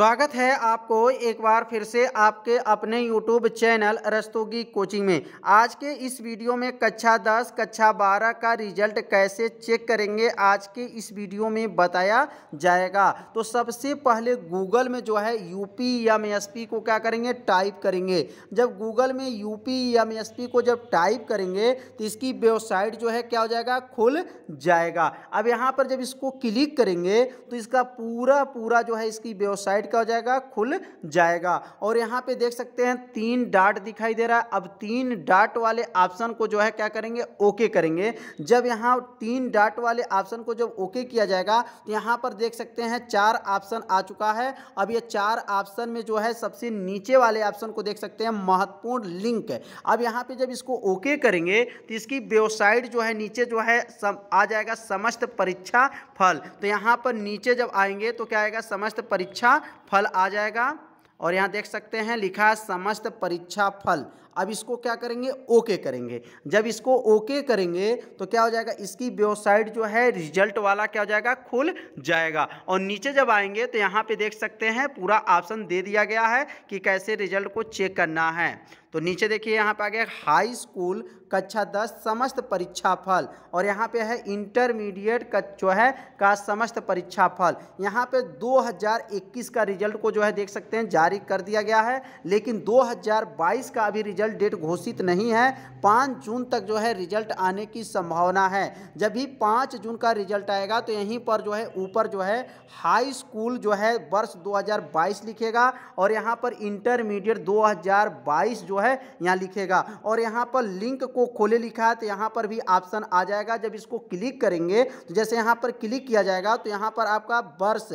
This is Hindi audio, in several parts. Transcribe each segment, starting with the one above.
स्वागत है आपको एक बार फिर से आपके अपने YouTube चैनल रस्तोगी कोचिंग में आज के इस वीडियो में कक्षा 10, कक्षा 12 का रिजल्ट कैसे चेक करेंगे आज के इस वीडियो में बताया जाएगा तो सबसे पहले गूगल में जो है U P M S P को क्या करेंगे टाइप करेंगे जब गूगल में U P M S P को जब टाइप करेंगे तो इसकी वेबसाइट जो है क्या हो जाएगा खुल जाएगा अब यहाँ पर जब इसको क्लिक करेंगे तो इसका पूरा पूरा जो है इसकी वेबसाइट क्या हो जाएगा खुल जाएगा और यहाँ पे देख सकते हैं तीन डाट दिखाई दे रहा है अब तीन डाट वाले ऑप्शन को जो है क्या करेंगे ओके करेंगे जब यहाँ तीन डाट वाले ऑप्शन को जब ओके किया जाएगा तो यहाँ पर देख सकते हैं चार ऑप्शन आ चुका है अब ये चार ऑप्शन में जो है सबसे नीचे वाले ऑप्शन को देख सकते हैं महत्वपूर्ण लिंक अब यहाँ पर जब इसको ओके करेंगे तो इसकी वेबसाइट जो है नीचे जो है सम, आ जाएगा समस्त परीक्षा फल तो यहाँ पर नीचे जब आएंगे तो क्या आएगा समस्त परीक्षा फल आ जाएगा और यहाँ देख सकते हैं लिखा है समस्त परीक्षा फल अब इसको क्या करेंगे ओके करेंगे जब इसको ओके करेंगे तो क्या हो जाएगा इसकी वेबसाइट जो है रिजल्ट वाला क्या हो जाएगा खुल जाएगा और नीचे जब आएंगे तो यहाँ पे देख सकते हैं पूरा ऑप्शन दे दिया गया है कि कैसे रिजल्ट को चेक करना है तो नीचे देखिए यहाँ पे आ गया हाई स्कूल कक्षा दस समस्त परीक्षा फल और यहाँ पे है इंटरमीडिएट का जो है का समस्त परीक्षा फल यहाँ पे 2021 का रिजल्ट को जो है देख सकते हैं जारी कर दिया गया है लेकिन 2022 का अभी रिजल्ट रिजल्ट डेट घोषित नहीं है पाँच जून तक जो है रिजल्ट आने की संभावना है जब भी पाँच जून का रिजल्ट आएगा तो यहीं पर जो है ऊपर जो है हाई स्कूल जो है वर्ष 2022 लिखेगा और यहाँ पर इंटरमीडिएट 2022 जो है यहाँ लिखेगा और यहाँ पर लिंक को खोले लिखा है तो यहाँ पर भी ऑप्शन आ जाएगा जब इसको क्लिक करेंगे तो जैसे यहाँ पर क्लिक किया जाएगा तो यहाँ पर आपका वर्ष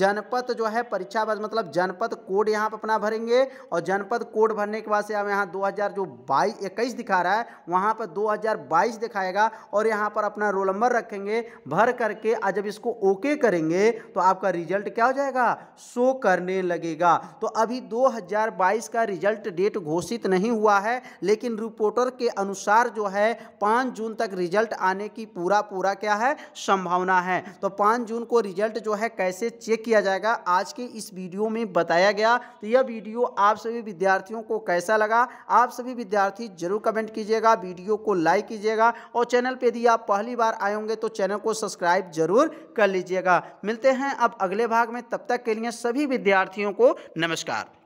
जनपद जो है परीक्षा मतलब जनपद कोड यहाँ पर अपना भरेंगे और जनपद कोड भरने के बाद से आप यहाँ दो 2000 जो बाईस इक्कीस दिखा रहा है वहाँ पर 2022 दिखाएगा और यहाँ पर अपना रोल नंबर रखेंगे भर करके आज जब इसको ओके करेंगे तो आपका रिजल्ट क्या हो जाएगा शो करने लगेगा तो अभी 2022 का रिजल्ट डेट घोषित नहीं हुआ है लेकिन रिपोर्टर के अनुसार जो है पाँच जून तक रिजल्ट आने की पूरा पूरा क्या है संभावना है तो पाँच जून को रिजल्ट जो है कैसे चेक किया जाएगा आज के इस वीडियो में बताया गया तो यह वीडियो आप सभी विद्यार्थियों को कैसा लगा आप सभी विद्यार्थी जरूर कमेंट कीजिएगा वीडियो को लाइक कीजिएगा और चैनल पर यदि आप पहली बार आए होंगे तो चैनल को सब्सक्राइब जरूर कर लीजिएगा मिलते हैं अब अगले भाग में तब तक के लिए सभी विद्यार्थियों को नमस्कार